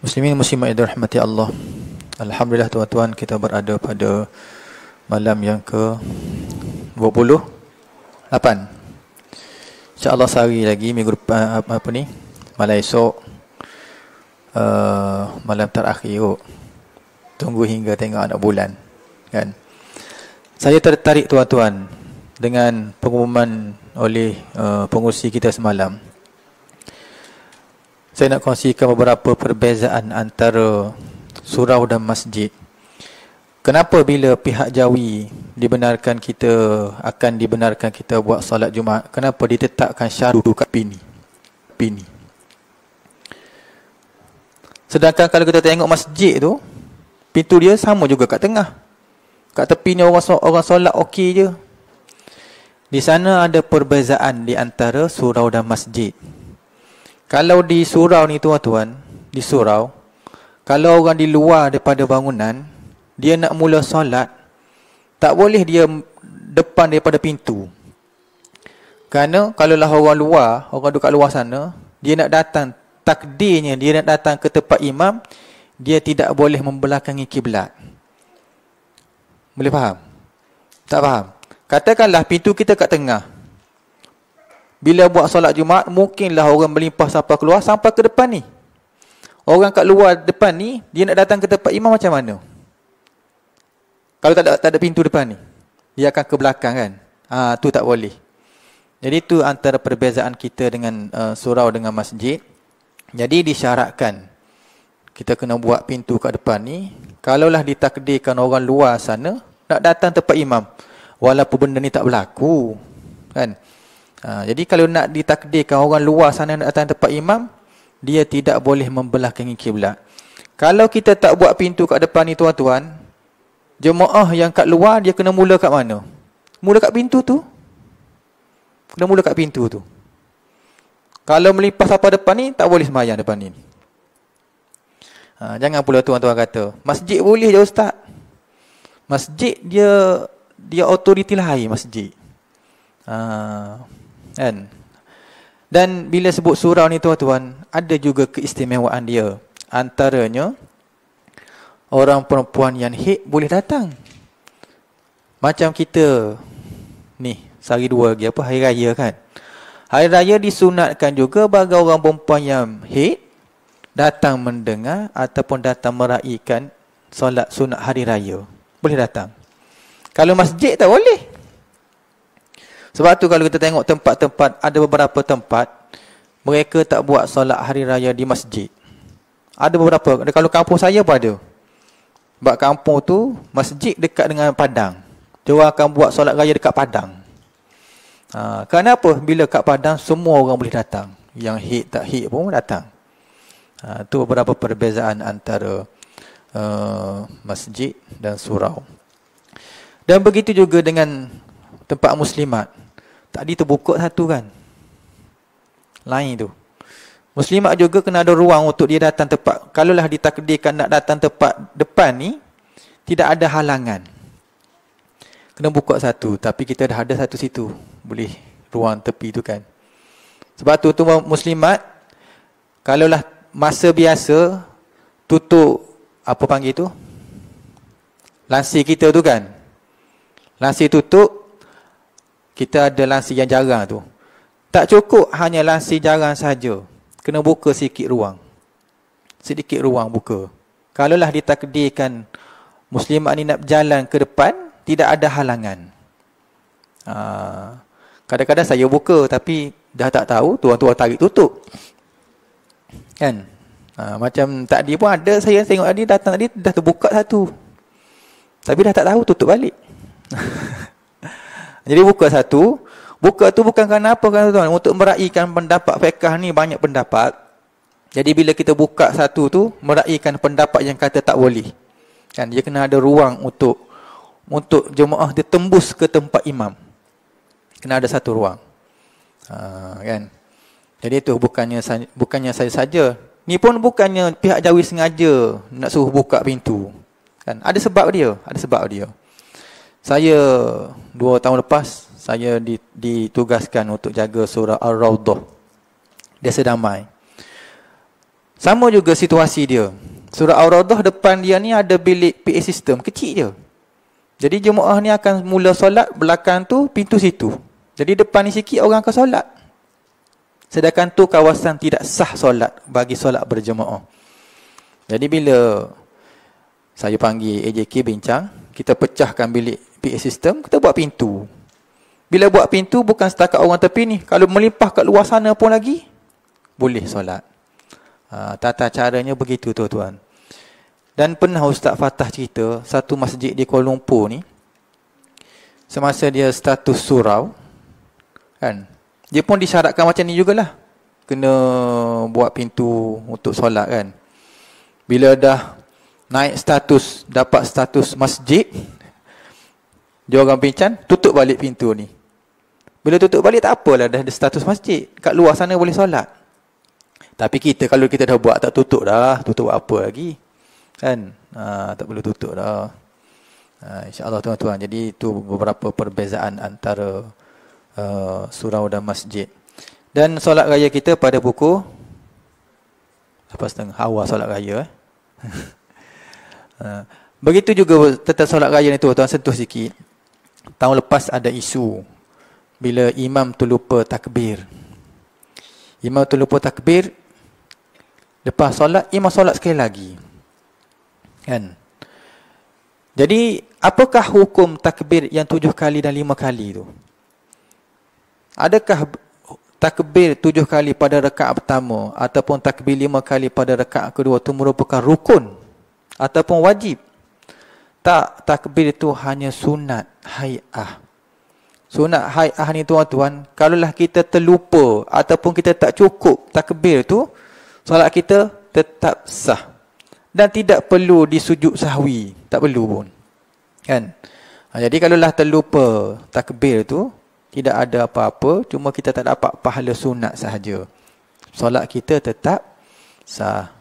Muslimin muslimat yang dirahmati Allah. Alhamdulillah tuan-tuan kita berada pada malam yang ke 28. Insya-Allah sehari lagi minggu depan apa, apa ni? Malam esok uh, malam terakhir kot. Tunggu hingga tengok anak bulan. Kan? Saya tertarik tuan-tuan dengan pengumuman oleh uh, pengurusi kita semalam saya nak kongsikan beberapa perbezaan antara surau dan masjid. Kenapa bila pihak jawi dibenarkan kita akan dibenarkan kita buat solat Jumaat? Kenapa ditetapkan syarat duduk kat pini? Pini. Sedangkan kalau kita tengok masjid tu, pintu dia sama juga kat tengah. Kat tepi ni orang orang solat okey je. Di sana ada perbezaan di antara surau dan masjid. Kalau di surau ni tuan-tuan, di surau, kalau orang di luar daripada bangunan, dia nak mula solat, tak boleh dia depan daripada pintu. Kerana kalaulah orang luar, orang duduk kat luar sana, dia nak datang, takdirnya dia nak datang ke tempat imam, dia tidak boleh membelakangi kiblat. Boleh faham? Tak faham? Katakanlah pintu kita kat tengah. Bila buat solat Jumaat Mungkinlah orang melimpah sampai keluar Sampai ke depan ni Orang kat luar depan ni Dia nak datang ke tempat imam macam mana Kalau tak ada, tak ada pintu depan ni Dia akan ke belakang kan Ah ha, tu tak boleh Jadi tu antara perbezaan kita dengan uh, surau dengan masjid Jadi disyaratkan Kita kena buat pintu kat depan ni Kalaulah ditakdirkan orang luar sana Nak datang tempat imam Walaupun benda ni tak berlaku Kan Kan Ha, jadi kalau nak ditakdirkan orang luar sana nak datang tempat imam, dia tidak boleh membelah kengi kiblat. Kalau kita tak buat pintu kat depan ni tuan-tuan, jemaah yang kat luar dia kena mula kat mana? Mula kat pintu tu. Kena mula kat pintu tu. Kalau melipas apa depan ni, tak boleh semayang depan ni. Ha, jangan pula tuan-tuan kata, masjid boleh je ustaz. Masjid dia dia lah lain masjid. Ah kan dan bila sebut surau ni tuan-tuan ada juga keistimewaan dia antaranya orang perempuan yang haid boleh datang macam kita ni sehari dua lagi apa hari raya kan hari raya disunatkan juga bagi orang perempuan yang haid datang mendengar ataupun datang meraikan solat sunat hari raya boleh datang kalau masjid tak boleh sebab tu kalau kita tengok tempat-tempat Ada beberapa tempat Mereka tak buat solat hari raya di masjid Ada beberapa Kalau kampung saya pun ada Sebab kampung tu Masjid dekat dengan padang Dia akan buat solat raya dekat padang ha, Kenapa? Bila kat padang semua orang boleh datang Yang hit tak hit pun datang Itu ha, beberapa perbezaan antara uh, Masjid dan surau dan begitu juga dengan tempat muslimat tadi terbuka satu kan lain tu muslimat juga kena ada ruang untuk dia datang tempat kalaulah ditakdirkan nak datang tempat depan ni tidak ada halangan kena buka satu tapi kita dah ada satu situ boleh ruang tepi tu kan sebab tu tu muslimat kalaulah masa biasa tutup apa panggil tu lansir kita tu kan lansir tutup kita ada lansi yang jarang tu. Tak cukup hanya lansi jarang saja. Kena buka sikit ruang. Sedikit ruang buka. Kalaulah ditakdirkan Muslimat ini nak jalan ke depan, tidak ada halangan. Ah, kadang-kadang saya buka tapi dah tak tahu tuan-tuan tarik tutup. Kan? Ha, macam tadi pun ada saya tengok tadi datang tadi dah terbuka satu. Tapi dah tak tahu tutup balik. Jadi buka satu Buka tu bukan kerana apa kan tuan Untuk meraihkan pendapat fiqah ni banyak pendapat Jadi bila kita buka satu tu Meraihkan pendapat yang kata tak boleh kan? Dia kena ada ruang untuk Untuk jemaah dia tembus ke tempat imam Kena ada satu ruang ha, kan? Jadi itu bukannya bukannya saya saja Ni pun bukannya pihak jawi sengaja Nak suruh buka pintu kan? Ada sebab dia Ada sebab dia saya dua tahun lepas saya ditugaskan untuk jaga surah Ar-Rawdah. Desa Damai. Sama juga situasi dia. Surah Ar-Rawdah depan dia ni ada bilik PA system kecil je. Jadi jemaah ni akan mula solat belakang tu pintu situ. Jadi depan ni sikit orang akan solat. Sedangkan tu kawasan tidak sah solat bagi solat berjemaah. Jadi bila saya panggil AJK bincang, kita pecahkan bilik PA system Kita buat pintu Bila buat pintu Bukan setakat orang tepi ni Kalau melimpah kat luar sana pun lagi Boleh solat ha, Tata caranya begitu tuan-tuan Dan pernah Ustaz Fatah cerita Satu masjid di Kuala Lumpur ni Semasa dia status surau kan, Dia pun disyaratkan macam ni jugalah Kena buat pintu untuk solat kan Bila dah naik status Dapat status masjid dia orang pincang, tutup balik pintu ni. Bila tutup balik tak apalah dah ada status masjid. Kat luar sana boleh solat. Tapi kita kalau kita dah buat tak tutup dah, tutup apa lagi? Kan? Ha, tak perlu tutup dah. Ha, InsyaAllah tuan-tuan. Jadi itu beberapa perbezaan antara uh, surau dan masjid. Dan solat raya kita pada buku apa setengah hawa solat raya eh. Ha. Begitu juga tetap solat raya ni tu tuan sentuh sikit tahun lepas ada isu bila imam terlupa takbir. Imam terlupa takbir lepas solat imam solat sekali lagi. Kan? Jadi apakah hukum takbir yang tujuh kali dan lima kali tu? Adakah takbir tujuh kali pada rekaat pertama ataupun takbir lima kali pada rekaat kedua itu merupakan rukun ataupun wajib? Tak, takbir itu hanya sunat hai'ah. Sunat hai'ah ni tuan-tuan, kalaulah kita terlupa ataupun kita tak cukup takbir tu, solat kita tetap sah. Dan tidak perlu disujuk sahwi. Tak perlu pun. Kan? Ha, jadi kalaulah terlupa takbir tu, tidak ada apa-apa, cuma kita tak dapat pahala sunat sahaja. Solat kita tetap sah.